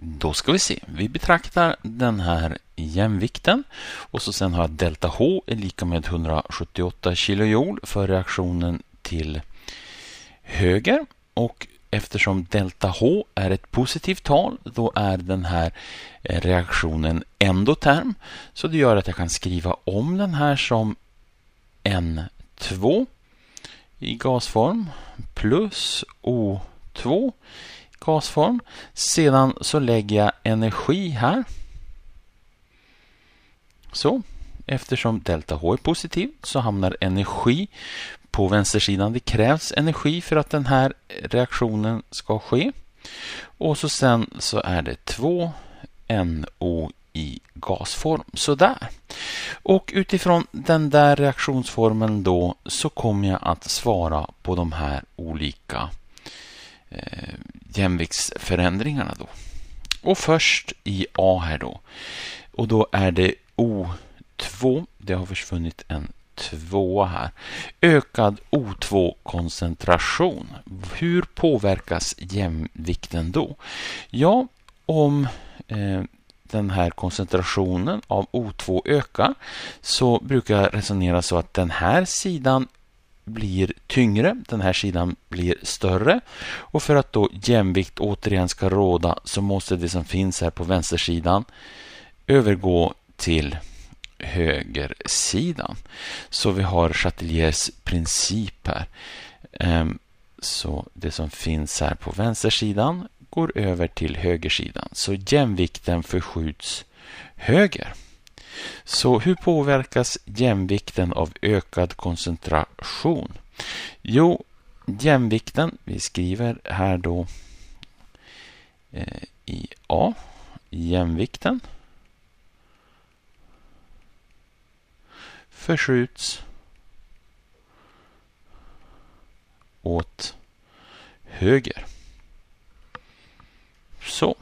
Då ska vi se. Vi betraktar den här jämvikten och så sen har jag delta H är lika med 178 kJ för reaktionen till höger. Och eftersom delta H är ett positivt tal, då är den här eh, reaktionen endoterm. Så det gör att jag kan skriva om den här som N2 i gasform plus O2 gasform. Sedan så lägger jag energi här. Så, eftersom delta H är positiv så hamnar energi på vänstersidan. Det krävs energi för att den här reaktionen ska ske. Och så sen så är det 2 NO i gasform. Sådär. Och utifrån den där reaktionsformen då så kommer jag att svara på de här olika eh, jämviktsförändringarna då. Och först i A här då. Och då är det O2. Det har försvunnit en tvåa här. Ökad O2-koncentration. Hur påverkas jämvikten då? Ja, om eh, den här koncentrationen av O2 ökar så brukar jag resonera så att den här sidan blir tyngre, den här sidan blir större och för att då jämvikt återigen ska råda så måste det som finns här på vänstersidan övergå till högersidan. Så vi har Chateliers princip här. Ehm, så det som finns här på vänstersidan går över till högersidan. Så jämvikten förskjuts höger. Så hur påverkas jämvikten av ökad koncentration? Jo, jämvikten, vi skriver här då eh, i A, jämvikten förskjuts åt höger. Så.